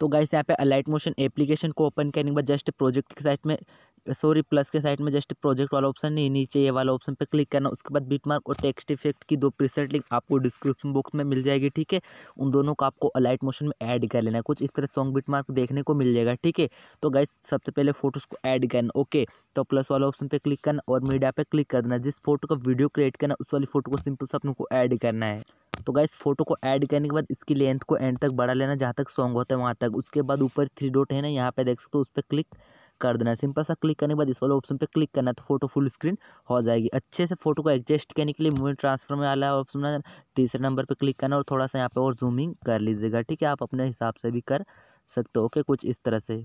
तो गाइस यहाँ पे अलाइट मोशन एप्लीकेशन को ओपन करने के बाद जस्ट प्रोजेक्ट के साइड में सॉरी प्लस के साइड में जस्ट प्रोजेक्ट वाला ऑप्शन नहीं नीचे ये वाला ऑप्शन पे क्लिक करना उसके बाद बीट मार्क और टेक्स्ट इफेक्ट की दो प्रीसेट लिंक आपको डिस्क्रिप्शन बॉक्स में मिल जाएगी ठीक है उन दोनों को आपको अलाइट मोशन में ऐड कर लेना है कुछ इस तरह सॉन्ग बीट मार्क देखने को मिल जाएगा ठीक है तो गाइस सबसे पहले फोटोज़ को ऐड करना ओके तो प्लस वाला ऑप्शन पर क्लिक करना और मीडिया पर क्लिक कर देना जिस फोटो का वीडियो क्रिएट करना उस वाली फोटो को सिंपल से अपने को ऐड करना है तो गाइस फोटो को ऐड करने के बाद इसकी लेंथ को एंड तक बढ़ा लेना जहाँ तक सॉन्ग होता है वहाँ तक उसके बाद ऊपर थ्री डॉट है ना यहाँ पे देख सकते हो उस पर क्लिक कर देना सिंपल सा क्लिक करने के बाद इस वाले ऑप्शन पे क्लिक करना तो फोटो फुल स्क्रीन हो जाएगी अच्छे से फोटो को एडजस्ट करने के लिए मूवी ट्रांसफर में वाला ऑप्शन तीसरे नंबर पर क्लिक करना और थोड़ा सा यहाँ पर और जूमिंग कर लीजिएगा ठीक है आप अपने हिसाब से भी कर सकते हो ओके कुछ इस तरह से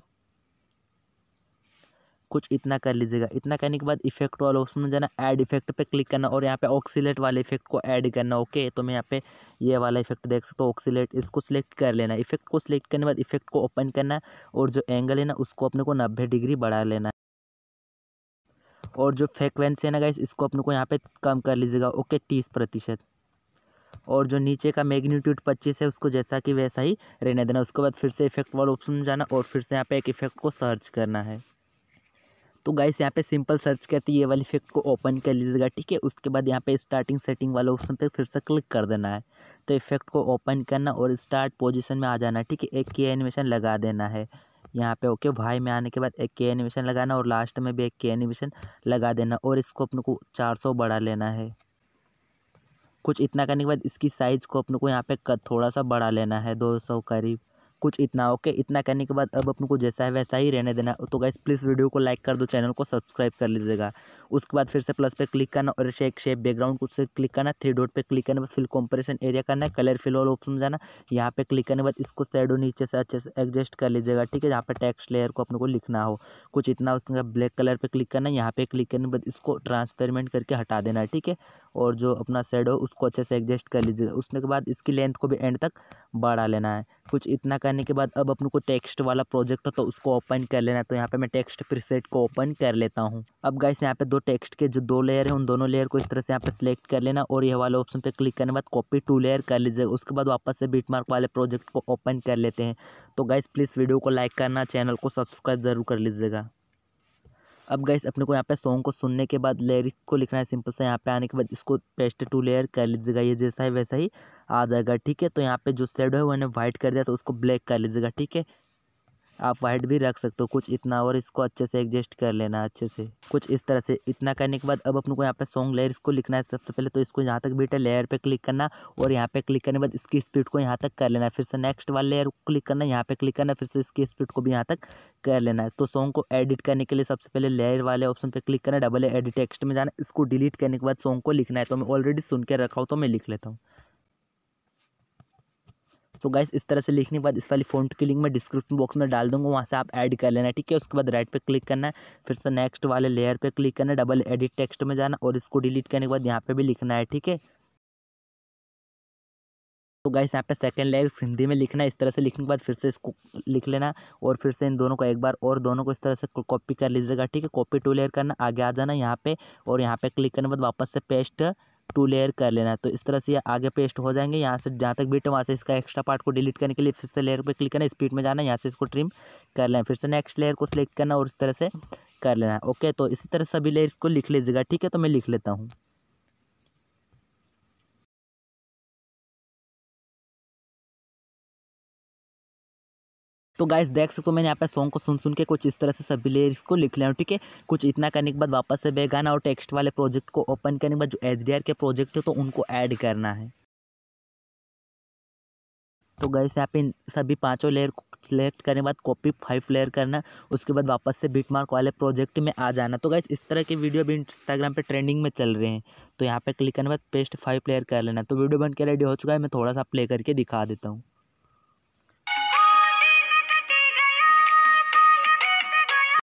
कुछ इतना कर लीजिएगा इतना करने के बाद इफेक्ट वाला ऑप्शन में जाना ऐड इफेक्ट पे क्लिक करना और यहाँ पे ऑक्सीलेट वाले इफेक्ट को ऐड करना ओके तो मैं यहाँ पे ये वाला इफेक्ट देख सकता हूँ ऑक्सीलेट इसको सिलेक्ट कर लेना इफेक्ट को सिलेक्ट करने के बाद इफेक्ट को ओपन करना और जो एंगल है ना उसको अपने को नब्बे डिग्री बढ़ा लेना और जो फ्रेक्वेंसी है ना गाइस इसको अपने को यहाँ पे कम कर लीजिएगा ओके तीस प्रतिशत और जो नीचे का मैग्नीट्यूड पच्चीस है उसको जैसा कि वैसा ही रहने देना उसके बाद फिर से इफेक्ट वाला ऑप्शन में जाना और फिर से यहाँ पे एक इफेक्ट को सर्च करना है तो गाइस यहाँ पे सिंपल सर्च करते ये वाली इफेक्ट को ओपन कर लीजिएगा ठीक है उसके बाद यहाँ पे स्टार्टिंग सेटिंग वाले ऑप्शन पे फिर से क्लिक कर देना है तो इफेक्ट को ओपन करना और स्टार्ट पोजीशन में आ जाना ठीक है एक के एनिमेशन लगा देना है यहाँ पे ओके भाई में आने के बाद एक के एनिमेशन लगाना और लास्ट में भी एक के एनिमेशन लगा देना और इसको अपने को चार सौ बढ़ा लेना है कुछ इतना करने के बाद इसकी साइज़ को अपने को यहाँ पे थोड़ा सा बढ़ा लेना है दो सौ करीब कुछ इतना ओके इतना करने के बाद अब अपन को जैसा है वैसा ही रहने देना तो गाइस प्लीज़ वीडियो को लाइक कर दो चैनल को सब्सक्राइब कर लीजिएगा उसके बाद फिर से प्लस पे क्लिक करना और शेक शेप बैकग्राउंड कुछ से क्लिक करना थ्री डॉट पे क्लिक करने बाद फिल कॉम्परेशन एरिया करना है कलर फिल ऑल ऑप्शन जाना यहाँ पे क्लिक करने बाद इसको शेडो नीचे से अच्छे से एडजस्ट कर लीजिएगा ठीक है जहाँ पे टेक्स्ट लेयर को अपने को लिखना हो कुछ इतना उसका ब्लैक कलर पर क्लिक करना है यहाँ पे क्लिक करने बाद इसको ट्रांसपेरमेंट करके हटा देना है ठीक है और जो अपना हो उसको अच्छे से एडजस्ट कर लीजिएगा उसने के बाद इसकी लेंथ को भी एंड तक बढ़ा लेना है कुछ इतना करने के बाद अब अपन को टेक्स्ट वाला प्रोजेक्ट हो तो उसको ओपन कर लेना है तो यहाँ पे मैं टेक्स्ट प्रीसेट को ओपन कर लेता हूँ अब गाइस यहाँ पे दो टेक्स्ट के जो दो लेयर है उन दोनों लेयर को इस तरह से यहाँ पे सिलेक्ट कर लेना और यह वाले ऑप्शन पे क्लिक करने के बाद कॉपी टू लेयर कर लीजिए उसके बाद वापस से बीट मार्क वाले प्रोजेक्ट को ओपन कर लेते हैं तो गाइस प्लीज़ वीडियो को लाइक करना चैनल को सब्सक्राइब ज़रूर कर लीजिएगा अब गैस अपने को यहाँ पे सॉन्ग को सुनने के बाद लिरिक्स को लिखना है सिंपल सा यहाँ पे आने के बाद इसको पेस्ट टू लेयर कर लीजिएगा ये जैसा है वैसा ही आ जाएगा ठीक है तो यहाँ पे जो सेड है मैंने व्हाइट कर दिया तो उसको ब्लैक कर लीजिएगा ठीक है आप वाइट भी रख सकते हो कुछ इतना और इसको अच्छे से एडजस्ट कर लेना अच्छे से कुछ इस तरह से इतना करने के बाद अब अपने को यहाँ पे सॉन्ग लेयर इसको लिखना है सबसे पहले तो इसको यहाँ तक बीटा लेयर पे क्लिक करना और यहाँ पे क्लिक करने के बाद इसकी स्पीड को यहाँ तक कर लेना फिर से नेक्स्ट वाले लेयर को क्लिक करना यहाँ पे क्लिक करना फिर से इसकी स्पीड को भी यहाँ तक कर लेना है तो सॉन्ग को एडिट करने के लिए सबसे पहले लेयर वाले ऑप्शन पर क्लिक करना डबल एडिट टेक्स्ट में जाना इसको डिलीट करने के बाद सॉन्ग को लिखना है तो मैं ऑलरेडी सुन के रखा हूँ तो मैं लिख लेता हूँ सो तो गाइस इस तरह से लिखने के बाद इस वाली फोन की लिंक मैं डिस्क्रिप्शन बॉक्स में डाल दूंगा वहाँ से आप ऐड कर लेना ठीक है उसके बाद राइट पे क्लिक करना है फिर से नेक्स्ट वाले लेयर पे क्लिक करना है डबल एडिट टेक्स्ट में जाना और इसको डिलीट करने के बाद यहाँ पे भी लिखना है ठीक है तो गाइस यहाँ पे सेकंड लेयर हिंदी में लिखना है इस तरह से लिखने के बाद फिर से इसको लिख लेना और फिर से इन दोनों को एक बार और दोनों को इस तरह से कॉपी कर लीजिएगा ठीक है कॉपी टू लेयर करना आगे आ जाना यहाँ पे और यहाँ पे क्लिक करने के बाद वापस से पेस्ट टू लेयर कर लेना है तो इस तरह से आगे पेस्ट हो जाएंगे यहाँ से जहाँ तक बीट वहाँ से इसका एक्स्ट्रा पार्ट को डिलीट करने के लिए फिर से लेयर पर क्लिक करना स्पीड में जाना है यहाँ से इसको ट्रिम कर लें फिर से नेक्स्ट लेयर को सिलेक्ट करना और इस तरह से कर लेना ओके तो इसी तरह सभी लेयर्स को लिख लीजिएगा ठीक है तो मैं लिख लेता हूँ तो गाइस देख सकते हो मैंने यहाँ पे सॉन्ग को सुन सुन के कुछ इस तरह से सभी लेयर्स को लिख लिया ठीक है कुछ इतना करने के बाद वापस से बेगाना गाना और टेक्स्ट वाले प्रोजेक्ट को ओपन करने के बाद जो एच के प्रोजेक्ट है तो उनको ऐड करना है तो गाइस यहाँ पे सभी पाँचों लेयर को सिलेक्ट करने के बाद कॉपी फाइव लेयर करना उसके बाद वापस से बीट मार्क वाले प्रोजेक्ट में आ जाना तो गाइस इस तरह के वीडियो भी इंस्टाग्राम पे ट्रेंडिंग में चल रहे हैं तो यहाँ पे क्लिक करने के बाद पेस्ट फाइव लेयर कर लेना तो वीडियो बन के रेडी हो चुका है मैं थोड़ा सा प्ले करके दिखा देता हूँ